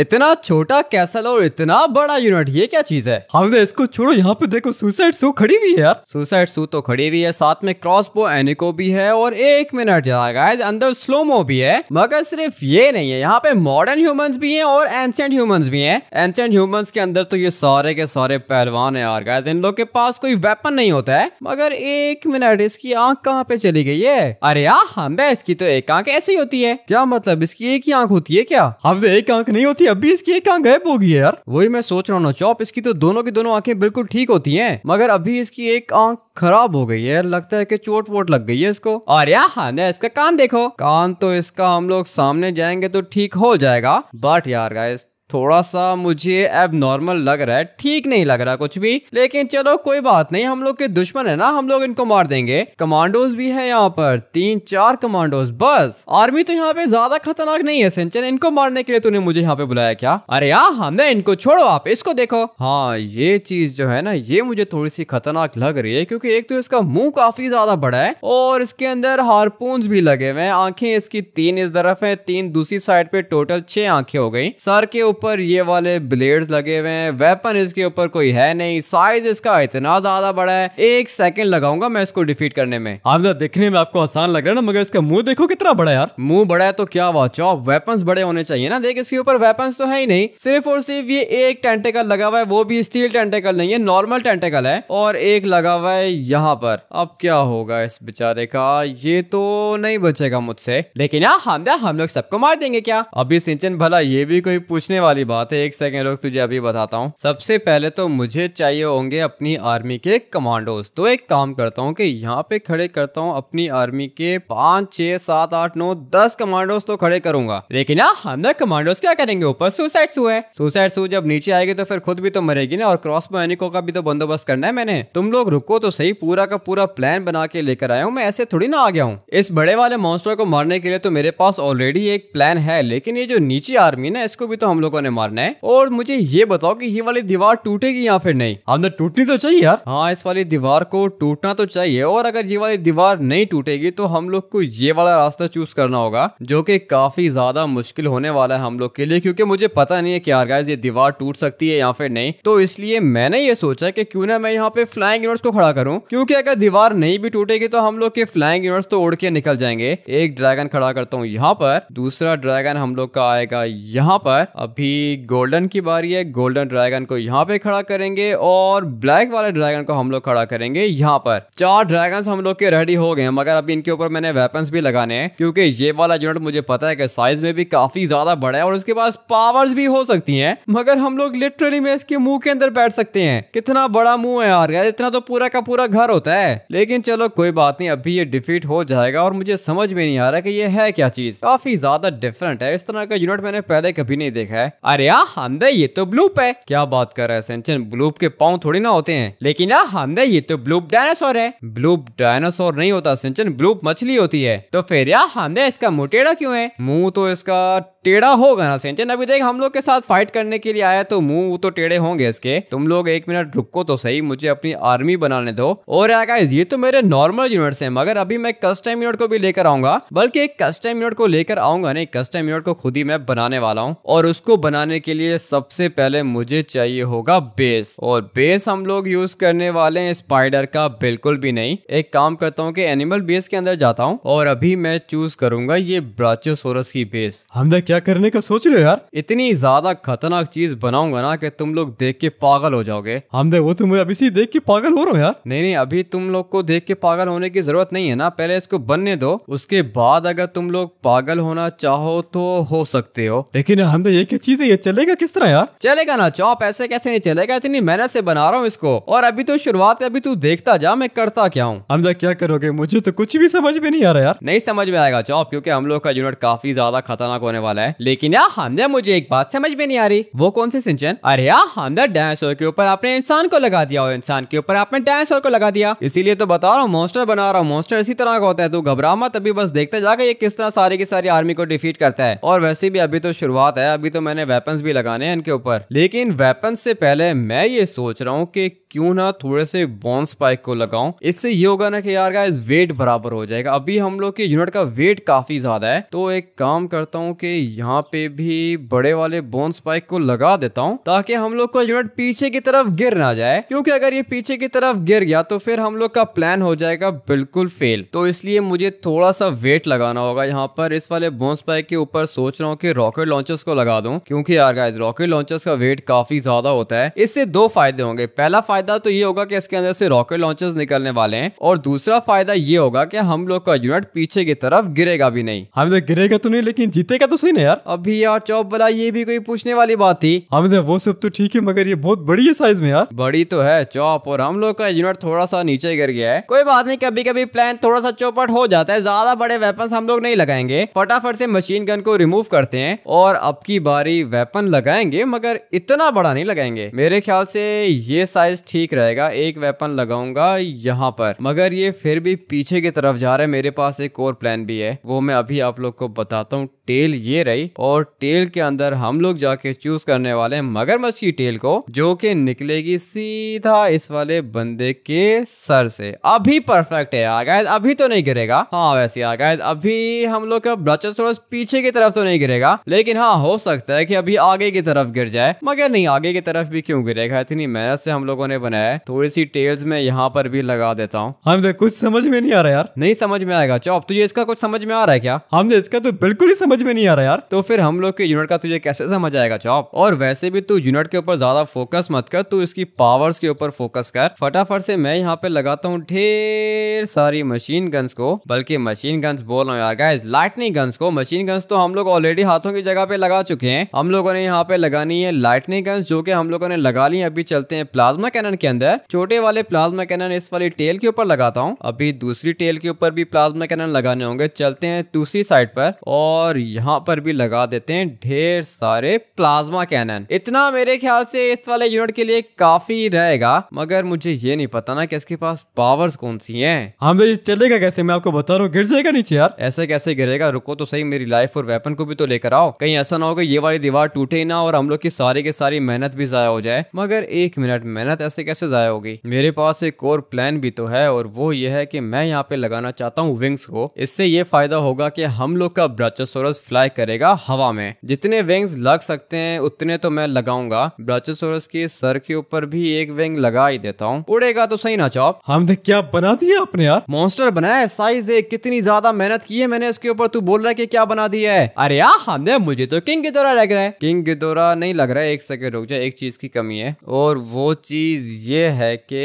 इतना छोटा कैसल और इतना बड़ा यूनिट ये क्या चीज है हम इसको छोड़ो यहाँ पे देखो सुसाइड सू खड़ी हुई है यार सुसाइड सू तो खड़ी हुई है साथ में क्रॉसबो एनिको भी है और एक मिनट यार गाइस अंदर स्लोमो भी है मगर सिर्फ ये नहीं है यहाँ पे मॉडर्न ह्यूमंस भी हैं और एंशियंट ह्यूमंस भी है एंशियंट ह्यूमंस के अंदर तो ये सारे के सारे पहलवान है यार गाय इन लोग के पास कोई वेपन नहीं होता है मगर एक मिनट इसकी आंख कहाँ पे चली गई है अरे यार हम इसकी तो एक आंख ऐसी होती है क्या मतलब इसकी एक ही आंख होती है क्या हम एक आंख नहीं होती अभी इसकी एक आंख गायब होगी यार वही मैं सोच रहा हूँ चौप इसकी तो दोनों की दोनों आंखें बिल्कुल ठीक होती हैं मगर अभी इसकी एक आंख खराब हो गई है लगता है कि चोट वोट लग गई है इसको और यहाँ इसका कान देखो कान तो इसका हम लोग सामने जाएंगे तो ठीक हो जाएगा बट यार गाइस थोड़ा सा मुझे एब नॉर्मल लग रहा है ठीक नहीं लग रहा कुछ भी लेकिन चलो कोई बात नहीं हम लोग के दुश्मन है ना हम लोग इनको मार देंगे कमांडोज भी है यहाँ पर तीन चार कमांडोज बस आर्मी तो यहाँ पे ज्यादा खतरनाक नहीं है सिंचन इनको मारने के लिए तूने मुझे यहाँ पे बुलाया क्या अरे यहाँ हमने इनको छोड़ो आप इसको देखो हाँ ये चीज जो है ना ये मुझे थोड़ी सी खतरनाक लग रही है क्योंकि एक तो इसका मुंह काफी ज्यादा बड़ा है और इसके अंदर हारपून भी लगे हुए हैं आंखें इसकी तीन इस तरफ है तीन दूसरी साइड पे टोटल छह आंखें हो गई सर के ऊपर ऊपर ये वाले ब्लेड्स लगे हुए हैं वेपन इसके ऊपर कोई है नहीं साइज इसका इतना ज्यादा बड़ा है एक सेकंड लगाऊंगा मैं इसको डिफीट करने में आप दिखने में आपको आसान लग रहा है ना मगर इसका मुंह देखो कितना बड़ा यार मुंह बड़ा है तो क्या हुआ चौप वेपन बड़े होने चाहिए ना देख इसके ऊपर वेपन तो है ही नहीं सिर्फ और सिर्फ ये एक टेंटेकल लगा हुआ है वो भी स्टील टेंटेकल नहीं है नॉर्मल टेंटेकल है और एक लगा हुआ है यहाँ पर अब क्या होगा इस बेचारे का ये तो नहीं बचेगा मुझसे लेकिन यहाँ हम हम लोग सबको मार देंगे क्या अभी सिंचन भला ये भी कोई पूछने वाला वाली बात है एक सेकेंड रुक तुझे अभी बताता हूँ सबसे पहले तो मुझे चाहिए होंगे अपनी आर्मी के कमांडोज तो एक काम करता हूँ कि यहाँ पे खड़े करता हूँ अपनी आर्मी के पांच छह सात आठ नौ दस कमांडोज तो खड़े करूंगा लेकिन हाँ, हम ना कमांडोज क्या करेंगे ऊपर सुसाइड सू है सुसाइड सू जब नीचे आएगी तो फिर खुद भी तो मरेगी ना और क्रॉस मैनिको का भी तो बंदोबस्त करना है मैंने तुम लोग रुको तो सही पूरा का पूरा प्लान बना के लेकर आया हूँ मैं ऐसे थोड़ी ना आ गया हूँ इस बड़े वाले मॉन्स्टर को मारने के लिए तो मेरे पास ऑलरेडी एक प्लान है लेकिन ये जो नीचे आर्मी ना इसको भी तो हम लोग लोगों ने मारना है और मुझे ये बताओ कि ये वाली दीवार टूटेगी या फिर नहीं हमने टूटनी तो चाहिए यार हाँ इस वाली दीवार को टूटना तो चाहिए और अगर ये वाली दीवार नहीं टूटेगी तो हम लोग को ये वाला रास्ता चूज करना होगा जो कि काफी ज्यादा मुश्किल होने वाला है हम लोग के लिए क्योंकि मुझे पता नहीं है कि यार गाइस ये दीवार टूट सकती है या फिर नहीं तो इसलिए मैंने ये सोचा कि क्यों ना मैं यहाँ पे फ्लाइंग यूनिट्स को खड़ा करूँ क्योंकि अगर दीवार नहीं भी टूटेगी तो हम लोग के फ्लाइंग यूनिट्स तो उड़ के निकल जाएंगे एक ड्रैगन खड़ा करता हूँ यहाँ पर दूसरा ड्रैगन हम लोग का आएगा यहाँ पर अभी अभी गोल्डन की बारी है गोल्डन ड्रैगन को यहाँ पे खड़ा करेंगे और ब्लैक वाले ड्रैगन को हम लोग खड़ा करेंगे यहाँ पर चार ड्रैगन हम लोग के रेडी हो गए मगर अभी इनके ऊपर मैंने वेपन भी लगाने हैं क्योंकि ये वाला यूनिट मुझे पता है कि साइज में भी काफी ज्यादा बड़ा है और उसके पास पावर्स भी हो सकती है मगर हम लोग लिटरली में इसके मुंह के अंदर बैठ सकते हैं कितना बड़ा मुंह है यार इतना तो पूरा का पूरा घर होता है लेकिन चलो कोई बात नहीं अभी ये डिफीट हो जाएगा और मुझे समझ में नहीं आ रहा कि ये है क्या चीज काफी ज्यादा डिफरेंट है इस तरह का यूनिट मैंने पहले कभी नहीं देखा है अरे यार हमदे ये तो ब्लूप है क्या बात कर रहा है सेंचन ब्लूप के पाँव थोड़ी ना होते हैं लेकिन यार हमदे ये तो ब्लूप डायनासोर है ब्लूप डायनासोर नहीं होता सेंचन ब्लूप मछली होती है तो फिर यार हमदे इसका मुँह टेढ़ा क्यों है मुँह तो इसका टेढ़ा होगा ना सेंचन अभी देख हम लोग के साथ फाइट करने के लिए आया तो मुंह तो टेढ़े होंगे इसके तुम लोग एक मिनट रुको तो सही मुझे अपनी आर्मी बनाने दो और गाइस ये तो मेरे नॉर्मल यूनिट है मगर अभी मैं कस्टम यूनिट को भी लेकर आऊंगा बल्कि एक कस्टम यूनिट को लेकर आऊंगा नहीं कस्टम यूनिट को खुद ही मैं बनाने वाला हूँ और उसको बनाने के लिए सबसे पहले मुझे चाहिए होगा बेस और बेस हम लोग यूज करने वाले हैं स्पाइडर का बिल्कुल भी नहीं एक काम करता हूँ कि एनिमल बेस के अंदर जाता हूँ और अभी मैं चूज करूंगा ये ब्राचोसोरस की बेस हमने क्या करने का सोच रहे हो यार इतनी ज्यादा खतरनाक चीज बनाऊंगा ना कि तुम लोग देख के पागल हो जाओगे हमने वो तुम अभी से देख के पागल हो रहे हो यार नहीं नहीं अभी तुम लोग को देख के पागल होने की जरूरत नहीं है ना पहले इसको बनने दो उसके बाद अगर तुम लोग पागल होना चाहो तो हो सकते हो लेकिन हम तो ये क्या चीज है ये चलेगा किस तरह यार चलेगा ना चौप ऐसे कैसे नहीं चलेगा इतनी मेहनत से बना रहा हूँ इसको और अभी तो शुरुआत है अभी तू देखता जा मैं करता क्या हूँ हमजा क्या करोगे मुझे तो कुछ भी समझ में नहीं आ रहा यार नहीं समझ में आएगा चौप क्यूँकी हम लोग का यूनिट काफी ज्यादा खतरनाक होने वाला है लेकिन यार हमने मुझे एक बात समझ में नहीं आ रही वो कौन सी सिंचन अरे यार हमने डायनासोर के ऊपर आपने इंसान को लगा दिया और इंसान के ऊपर आपने डायनासोर को लगा दिया इसीलिए तो बता रहा हूँ मोस्टर बना रहा हूँ मोस्टर इसी तरह का होता है तू घबरा मत अभी बस देखते जाकर ये किस तरह सारी की सारी आर्मी को डिफीट करता है और वैसे भी अभी तो शुरुआत है अभी तो मैंने मैंने वेपन्स भी लगाने हैं इनके ऊपर लेकिन वेपन्स से पहले मैं ये सोच रहा हूँ कि क्यों ना थोड़े से बॉन स्पाइक को लगाऊं इससे ये होगा ना कि यार गाइस वेट बराबर हो जाएगा अभी हम लोग के यूनिट का वेट काफी ज्यादा है तो एक काम करता हूँ कि यहाँ पे भी बड़े वाले बॉन स्पाइक को लगा देता हूँ ताकि हम लोग का यूनिट पीछे की तरफ गिर ना जाए क्योंकि अगर ये पीछे की तरफ गिर गया तो फिर हम लोग का प्लान हो जाएगा बिल्कुल फेल तो इसलिए मुझे थोड़ा सा वेट लगाना होगा यहाँ पर इस वाले बोन स्पाइक के ऊपर सोच रहा हूँ कि रॉकेट लॉन्चर्स को लगा दू क्योंकि यार गाइस रॉकेट लॉन्चर्स का वेट काफी ज्यादा होता है इससे दो फायदे होंगे पहला फायदा फायदा तो ये होगा कि इसके अंदर से रॉकेट लॉन्चर्स निकलने वाले हैं और दूसरा फायदा ये होगा कि हम लोग का यूनिट पीछे की तरफ गिरेगा भी नहीं हमें गिरेगा तो नहीं लेकिन जीतेगा तो सही ना यार अभी यार चौप बला ये भी कोई पूछने वाली बात थी हमें वो सब तो ठीक है मगर ये बहुत बड़ी है साइज में यार बड़ी तो है चौप और हम लोग का यूनिट थोड़ा सा नीचे गिर गया है कोई बात नहीं कभी कभी प्लान थोड़ा सा चौपट हो जाता है ज्यादा बड़े वेपन हम लोग नहीं लगाएंगे फटाफट से मशीन गन को रिमूव करते हैं और अब की बारी वेपन लगाएंगे मगर इतना बड़ा नहीं लगाएंगे मेरे ख्याल से ये साइज ठीक रहेगा एक वेपन लगाऊंगा यहाँ पर मगर ये फिर भी पीछे की तरफ जा रहा है मेरे पास एक और प्लान भी है वो मैं अभी आप लोग को बताता हूँ टेल ये रही और टेल के अंदर हम लोग जाके चूज करने वाले मगर मगरमच्छ की टेल को जो कि निकलेगी सीधा इस वाले बंदे के सर से अभी परफेक्ट है यार गाइस अभी तो नहीं गिरेगा हाँ वैसे यार गाइस अभी हम लोग का ब्लचोसोरस पीछे की तरफ तो नहीं गिरेगा लेकिन हाँ हो सकता है कि अभी आगे की तरफ गिर जाए मगर नहीं आगे की तरफ भी क्यों गिरेगा इतनी मेहनत से हम लोगों ने बनाया थोड़ी सी टेल्स में यहाँ पर भी लगा देता हूँ हम हाँ, कुछ समझ में नहीं आ रहा यार नहीं समझ में आएगा चौप तुझे इसका कुछ समझ में आ रहा है क्या हमने हाँ, इसका तो बिल्कुल ही समझ समझ में नहीं आ रहा यार तो फिर हम लोग के यूनिट का तुझे कैसे समझ आएगा चॉप और वैसे भी तू यूनिट के ऊपर ज्यादा फोकस मत कर तू इसकी पावर्स के ऊपर फोकस कर फटाफट से मैं यहाँ पे लगाता हूँ ढेर सारी मशीन गन्स को बल्कि मशीन गन्स बोल रहा हूँ यार गाइज लाइटनिंग गन्स को मशीन गन्स तो हम लोग ऑलरेडी हाथों की जगह पे लगा चुके हैं हम लोगों ने यहाँ पे लगानी है लाइटनिंग गन्स जो कि हम लोगों ने लगा ली अभी चलते हैं प्लाज्मा कैनन के अंदर छोटे वाले प्लाज्मा कैनन इस वाली टेल के ऊपर लगाता हूँ अभी दूसरी टेल के ऊपर भी प्लाज्मा कैनन लगाने होंगे चलते हैं दूसरी साइड पर और यहाँ पर भी लगा देते हैं ढेर सारे प्लाज्मा कैनन इतना मेरे ख्याल से इस वाले यूनिट के लिए काफी रहेगा मगर मुझे ये नहीं पता ना कि इसके पास पावर्स कौन सी हैं हम हाँ, ये चलेगा कैसे मैं आपको बता रहा हूँ गिर जाएगा नीचे यार ऐसे कैसे गिरेगा रुको तो सही मेरी लाइफ और वेपन को भी तो लेकर आओ कहीं ऐसा ना हो ये वाली दीवार टूटे ना और हम लोग की सारी के सारी मेहनत भी जाया हो जाए मगर एक मिनट मेहनत ऐसे कैसे जाया होगी मेरे पास एक और प्लान भी तो है और वो ये है की मैं यहाँ पे लगाना चाहता हूँ विंग्स को इससे ये फायदा होगा की हम लोग का ब्राचोसोरस ब्राचोसोरस फ्लाई करेगा हवा में जितने विंग्स लग सकते हैं उतने तो मैं लगाऊंगा ब्राचोसोरस के सर के ऊपर भी एक विंग लगा ही देता हूँ उड़ेगा तो सही ना चौप हमने क्या बना दिया अपने यार मॉन्स्टर बनाया साइज देख कितनी ज्यादा मेहनत की है मैंने उसके ऊपर तू बोल रहा है क्या बना दिया है अरे यार हमने मुझे तो किंग गिदोरा लग रहा है किंग गिदोरा नहीं लग रहा है एक सेकेंड रुक जाए एक चीज की कमी है और वो चीज ये है कि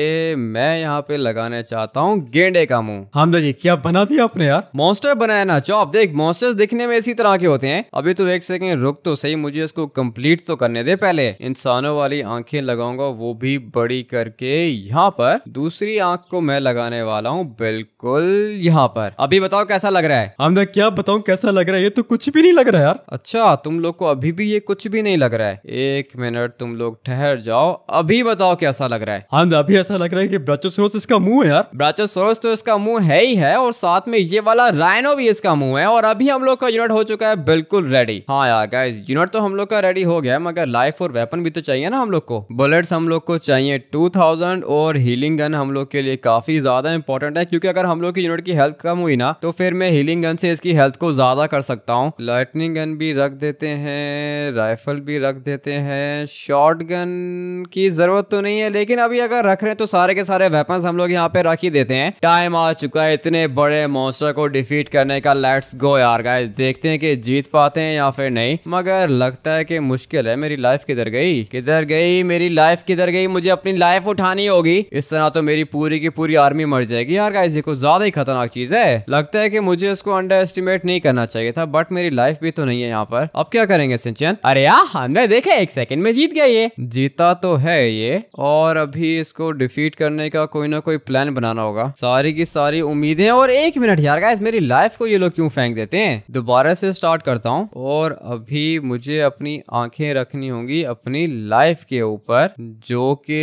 मैं यहाँ पे लगाने चाहता हूँ गेंडे का मुंह हमदा जी क्या बना दिया अपने यार मॉन्स्टर बनाया ना चौप देख मॉन्स्टर्स दिखने में इसी तरह तरह के होते हैं अभी तो एक सेकेंड रुक तो सही मुझे इसको कम्प्लीट तो करने दे पहले इंसानों वाली आंखे लगाऊंगा वो भी बड़ी करके यहाँ पर दूसरी आंख को मैं लगाने वाला हूँ बिल्कुल यहाँ पर अभी बताओ कैसा लग रहा है हम क्या बताऊँ कैसा लग रहा है ये तो कुछ भी नहीं लग रहा है यार अच्छा तुम लोग को अभी भी ये कुछ भी नहीं लग रहा है एक मिनट तुम लोग ठहर जाओ अभी बताओ कैसा लग रहा है हम हाँ, अभी ऐसा लग रहा है कि ब्राचोसोरस इसका मुंह है यार ब्राचोसोरस तो इसका मुंह है ही है और साथ में ये वाला रायनो भी इसका मुंह है और अभी हम लोग का यूनिट हो चुका है बिल्कुल रेडी हाँ यार गाइस यूनिट तो हम लोग का रेडी हो गया मगर लाइफ और वेपन भी तो चाहिए ना हम लोग को बुलेट्स हम लोग को चाहिए टू थाउजेंड और हीलिंग गन हम लोग के लिए काफी ज्यादा इंपॉर्टेंट है क्योंकि अगर हम लोग की यूनिट की हेल्थ कम हुई ना तो फिर मैं हीलिंग गन से इसकी हेल्थ को ज्यादा कर सकता हूँ लाइटनिंग गन भी रख देते हैं राइफल भी रख देते हैं शॉर्ट की जरूरत तो नहीं है लेकिन अभी अगर रख रहे हैं तो सारे के सारे वेपन हम लोग यहाँ पे रख ही देते हैं टाइम आ चुका है इतने बड़े मोस्टर को डिफीट करने का लेट्स गो यार गाइस देखते हैं हैं कि जीत पाते हैं या फिर नहीं मगर लगता है कि मुश्किल है मेरी लाइफ किधर गई किधर गई मेरी लाइफ किधर गई मुझे अपनी लाइफ उठानी होगी इस तरह तो मेरी पूरी की पूरी आर्मी मर जाएगी यार गाइस ये कुछ ज्यादा ही खतरनाक चीज है लगता है कि मुझे इसको अंडर एस्टिमेट नहीं करना चाहिए था बट मेरी लाइफ भी तो नहीं है यहाँ पर अब क्या करेंगे सिंचन अरे यार हमने देखा एक सेकंड में जीत गया ये जीता तो है ये और अभी इसको डिफीट करने का कोई ना कोई प्लान बनाना होगा सारी की सारी उम्मीदें और एक मिनट यार गाइस मेरी लाइफ को ये लोग क्यों फेंक देते हैं दोबारा से स्टार्ट करता हूँ और अभी मुझे अपनी आंखें रखनी होंगी अपनी लाइफ के ऊपर जो कि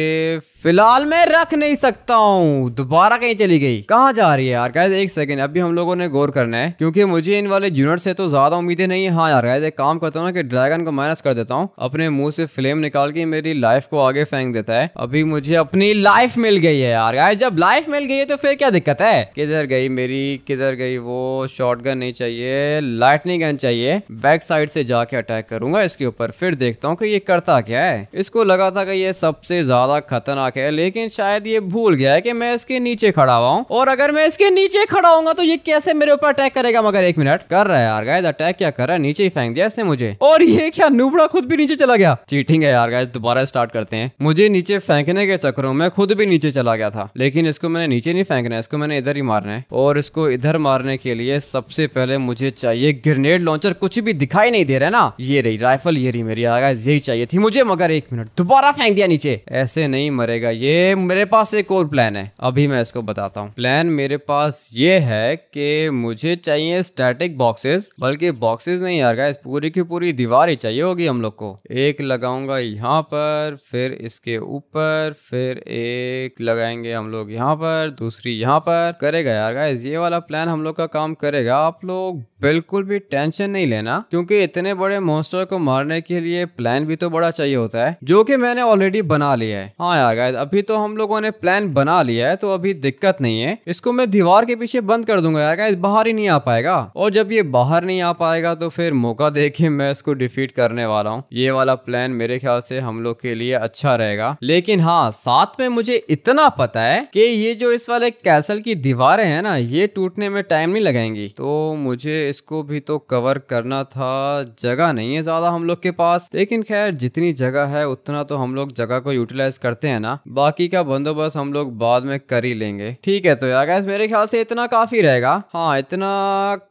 फिलहाल मैं रख नहीं सकता हूँ दोबारा कहीं चली गई कहाँ जा रही है यार गाइस एक सेकेंड अभी हम लोगों ने गौर करना है क्योंकि मुझे इन वाले यूनिट से तो ज्यादा उम्मीदें नहीं है हाँ यार गाइस एक काम करता हूँ ना कि ड्रैगन को माइनस कर देता हूँ अपने मुंह से फ्लेम निकाल के मेरी लाइफ को आगे फेंक देता है अभी मुझे अपनी लाइफ मिल गई है यार गाइस जब लाइफ मिल गई है तो फिर क्या दिक्कत है किधर गई मेरी किधर गई वो शॉर्ट नहीं चाहिए लाइट अपनी गन चाहिए बैक साइड से जाके अटैक करूंगा इसके ऊपर फिर देखता हूँ कि ये करता क्या है इसको लगा था कि ये सबसे ज्यादा खतरनाक है लेकिन शायद ये भूल गया है कि मैं इसके नीचे खड़ा हुआ हूँ और अगर मैं इसके नीचे खड़ा हूँ तो ये कैसे मेरे ऊपर अटैक करेगा मगर एक मिनट कर रहा है यार गाय अटैक क्या कर रहा है नीचे ही फेंक दिया इसने मुझे और ये क्या नुबड़ा खुद भी नीचे चला गया चीटिंग है यार गाय दोबारा स्टार्ट करते हैं मुझे नीचे फेंकने के चक्रों में खुद भी नीचे चला गया था लेकिन इसको मैंने नीचे नहीं फेंकना है इसको मैंने इधर ही मारना है और इसको इधर मारने के लिए सबसे पहले मुझे चाहिए गिर ग्रेनेड लॉन्चर कुछ भी दिखाई नहीं दे रहा है ना ये रही राइफल ये रही मेरी यही चाहिए थी मुझे मगर एक मिनट दोबारा फेंक दिया नीचे ऐसे नहीं मरेगा ये मेरे पास एक और प्लान है अभी मैं इसको बताता हूँ प्लान मेरे पास ये है कि मुझे चाहिए स्टैटिक बॉक्सेस बल्कि बॉक्सेस नहीं यार गाइस पूरी की पूरी दीवार ही चाहिए होगी हम लोग को एक लगाऊंगा यहाँ पर फिर इसके ऊपर फिर एक लगाएंगे हम लोग यहाँ पर दूसरी यहाँ पर करेगा यार गाइस ये वाला प्लान हम लोग का काम करेगा आप लोग बिल्कुल भी टेंशन नहीं लेना क्योंकि इतने बड़े मॉन्स्टर को मारने के लिए प्लान भी तो बड़ा चाहिए होता है जो कि मैंने ऑलरेडी बना लिया है हाँ यार गाइस अभी तो हम लोगों ने प्लान बना लिया है तो अभी दिक्कत नहीं है इसको मैं दीवार के पीछे बंद कर दूंगा यार गाइस बाहर ही नहीं आ पाएगा और जब ये बाहर नहीं आ पाएगा तो फिर मौका दे के मैं इसको डिफीट करने वाला हूँ ये वाला प्लान मेरे ख्याल से हम लोग के लिए अच्छा रहेगा लेकिन हाँ साथ में मुझे इतना पता है की ये जो इस वाले कैसल की दीवारें है ना ये टूटने में टाइम नहीं लगेंगी तो मुझे इसको भी तो कवर करना था जगह नहीं है ज़्यादा हम लोग के पास लेकिन खैर जितनी जगह है उतना तो हम लोग जगह को यूटिलाइज करते हैं ना बाकी का बंदोबस्त हम लोग बाद में कर ही लेंगे ठीक है तो यार मेरे ख्याल से इतना काफ़ी रहेगा हाँ इतना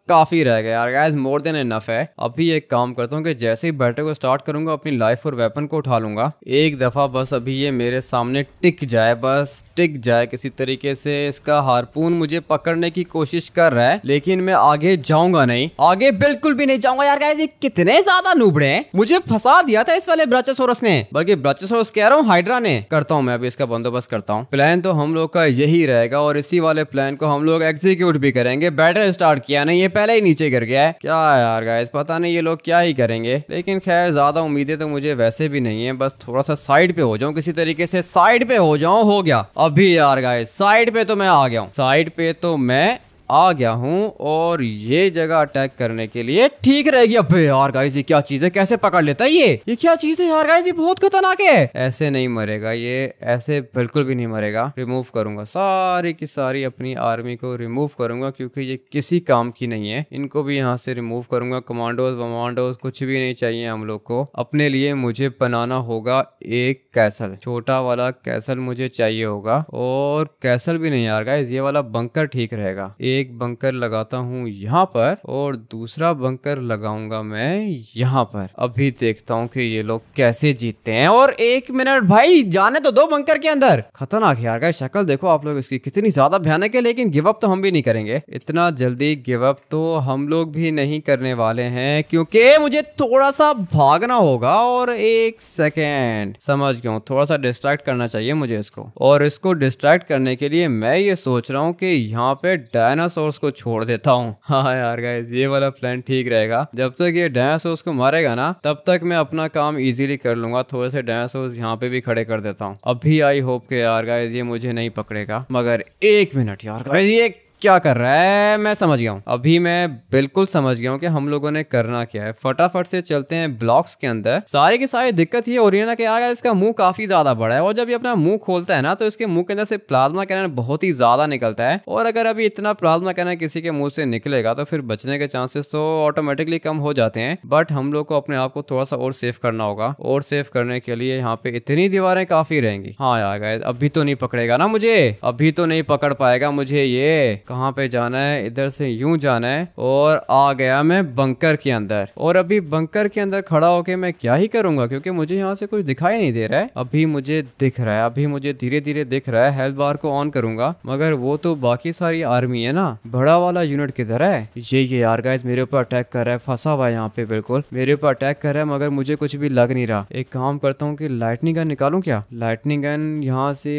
काफ़ी रह गया यार गाइज मोर देन इनफ है अभी एक काम करता हूँ कि जैसे ही बैटर को स्टार्ट करूंगा अपनी लाइफ और वेपन को उठा लूंगा एक दफ़ा बस अभी ये मेरे सामने टिक जाए बस टिक जाए किसी तरीके से इसका हारपून मुझे पकड़ने की कोशिश कर रहा है लेकिन मैं आगे जाऊंगा नहीं आगे बिल्कुल भी नहीं जाऊंगा यार गाइज ये कितने ज्यादा नूबड़े हैं मुझे फंसा दिया था इस वाले ब्राचेसोरस ने बल्कि ब्राचेसोरस कह रहा हूँ हाइड्रा ने करता हूँ मैं अभी इसका बंदोबस्त करता हूँ प्लान तो हम लोग का यही रहेगा और इसी वाले प्लान को हम लोग एग्जीक्यूट भी करेंगे बैटर स्टार्ट किया नहीं ये पहले ही नीचे गिर गया है क्या यार गाइस पता नहीं ये लोग क्या ही करेंगे लेकिन खैर ज्यादा उम्मीदें तो मुझे वैसे भी नहीं है बस थोड़ा सा साइड पे हो जाऊँ किसी तरीके से साइड पे हो जाऊँ हो गया अभी यार गाइस साइड पे तो मैं आ गया हूँ साइड पे तो मैं आ गया हूँ और ये जगह अटैक करने के लिए ठीक रहेगी अब यार गाइस ये क्या चीज है कैसे पकड़ लेता है ये ये क्या चीज है यार गाइस ये बहुत खतरनाक है ऐसे नहीं मरेगा ये ऐसे बिल्कुल भी नहीं मरेगा रिमूव करूंगा सारी की सारी अपनी आर्मी को रिमूव करूंगा क्योंकि ये किसी काम की नहीं है इनको भी यहाँ से रिमूव करूंगा कमांडोज वमांडोज कुछ भी नहीं चाहिए हम लोग को अपने लिए मुझे बनाना होगा एक कैसल छोटा वाला कैसल मुझे चाहिए होगा और कैसल भी नहीं यार गाइस ये वाला बंकर ठीक रहेगा एक एक बंकर लगाता हूँ यहाँ पर और दूसरा बंकर लगाऊंगा मैं यहाँ पर अभी देखता हूँ कि ये लोग कैसे जीतते हैं और एक मिनट भाई जाने तो दो बंकर के अंदर खतरनाक यार का शक्ल देखो आप लोग इसकी कितनी ज्यादा भयानक है लेकिन गिवअप तो हम भी नहीं करेंगे इतना जल्दी गिवअप तो हम लोग भी नहीं करने वाले हैं क्योंकि मुझे थोड़ा सा भागना होगा और एक सेकेंड समझ गया थोड़ा सा डिस्ट्रैक्ट करना चाहिए मुझे इसको और इसको डिस्ट्रैक्ट करने के लिए मैं ये सोच रहा हूँ कि यहाँ पे डायना डायनासोर्स को छोड़ देता हूँ हाँ यार गाइज ये वाला प्लान ठीक रहेगा जब तक ये डायनासोर्स को मारेगा ना तब तक मैं अपना काम इजीली कर लूंगा थोड़े से डायनासोर्स यहाँ पे भी खड़े कर देता हूँ अभी आई होप के यार गाइस ये मुझे नहीं पकड़ेगा मगर एक मिनट यार गाइस ये क्या कर रहा है मैं समझ गया हूँ अभी मैं बिल्कुल समझ गया हूँ कि हम लोगों ने करना क्या है फटाफट से चलते हैं ब्लॉक्स के अंदर सारे के सारे दिक्कत ये ना कि आगे इसका मुंह काफी ज्यादा बड़ा है और जब ये अपना मुंह खोलता है ना तो इसके मुंह के अंदर से प्लाज्मा कैनन बहुत ही ज्यादा निकलता है और अगर अभी इतना प्लाज्मा कैनन किसी के मुंह से निकलेगा तो फिर बचने के चांसेस तो ऑटोमेटिकली कम हो जाते हैं बट हम लोग को अपने आप को थोड़ा सा और सेफ करना होगा और सेफ करने के लिए यहाँ पे इतनी दीवारें काफी रहेंगी हाँ यार अभी तो नहीं पकड़ेगा ना मुझे अभी तो नहीं पकड़ पाएगा मुझे ये कहाँ पे जाना है इधर से यूं जाना है और आ गया मैं बंकर के अंदर और अभी बंकर के अंदर खड़ा होके मैं क्या ही करूंगा क्योंकि मुझे यहाँ से कुछ दिखाई नहीं दे रहा है अभी मुझे दिख रहा है अभी मुझे धीरे धीरे दिख रहा है हेल्थ बार को ऑन करूंगा मगर वो तो बाकी सारी आर्मी है ना बड़ा वाला यूनिट किधर है ये ये यार गाइस मेरे ऊपर अटैक कर रहा है फंसा हुआ है यहाँ पे बिल्कुल मेरे ऊपर अटैक कर रहा है मगर मुझे कुछ भी लग नहीं रहा एक काम करता हूँ की लाइटनिंग गन निकालू क्या लाइटनिंग गन यहाँ से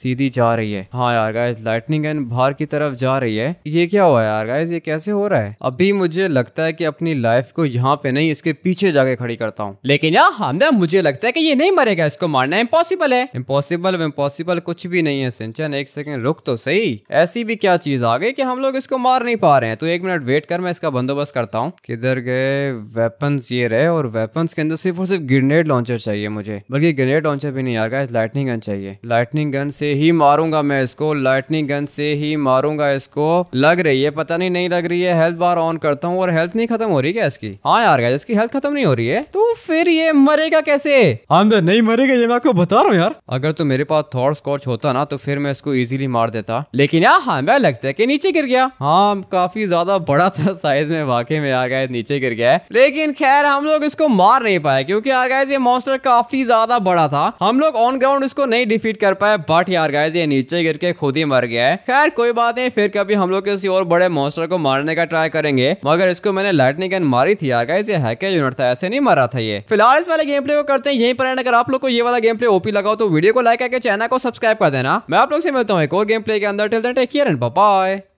सीधी जा रही है हाँ यार गाइस लाइटनिंग गन बाहर की तरफ जा जा रही है ये क्या हुआ यार गाइस ये कैसे हो रहा है अभी मुझे लगता है कि अपनी लाइफ को यहाँ पे नहीं इसके पीछे जाके खड़ी करता हूँ लेकिन यार हमदा हाँ, मुझे लगता है कि ये नहीं मरेगा इसको मारना इम्पॉसिबल है इम्पॉसिबल इम्पॉसिबल कुछ भी नहीं है सिंचन एक सेकेंड रुक तो सही ऐसी भी क्या चीज आ गई की हम लोग इसको मार नहीं पा रहे हैं तो एक मिनट वेट कर मैं इसका बंदोबस्त करता हूँ किधर गए वेपन ये रहे और वेपन के अंदर सिर्फ और सिर्फ ग्रेनेड लॉन्चर चाहिए मुझे बल्कि ग्रेनेड लॉन्चर भी नहीं आ रहा लाइटनिंग गन चाहिए लाइटनिंग गन से ही मारूंगा मैं इसको लाइटनिंग गन से ही मारूंगा इसको लग रही है पता नहीं नहीं लग रही है हेल्थ बार ऑन करता हूँ और हेल्थ नहीं खत्म हो रही क्या इसकी हाँ यार गाइस इसकी हेल्थ खत्म नहीं हो रही है तो फिर ये मरेगा कैसे आमदर हाँ, तो नहीं मरेगा ये मैं आपको बता रहा हूँ यार अगर तो मेरे पास थॉर स्कॉच होता ना तो फिर मैं इसको इजिली मार देता लेकिन यार हमें हाँ, लगता है कि नीचे गिर गया हाँ काफी ज्यादा बड़ा था साइज में वाकई में यार गाइस नीचे गिर गया है लेकिन खैर हम लोग इसको मार नहीं पाए क्योंकि यार गाइस ये मॉन्स्टर काफी ज्यादा बड़ा था हम लोग ऑन ग्राउंड इसको नहीं डिफीट कर पाए बट यार गाइस ये नीचे गिर के खुद ही मर गया है खैर कोई बात नहीं फिर कि अभी हम लोग किसी और बड़े मॉन्स्टर को मारने का ट्राई करेंगे मगर इसको मैंने लाइटनिंग गन मारी थी यार गाइस ये हैकेज यूनिट था ऐसे नहीं मारा था ये फिलहाल इस वाले गेम प्ले को करते हैं यहीं पर अगर आप लोग को ये वाला गेम प्ले ओपी लगाओ तो वीडियो को लाइक करके चैनल को सब्सक्राइब कर देना मैं आप लोग से मिलता हूँ एक और गेम प्ले के अंदर टेक केयर एंड बाय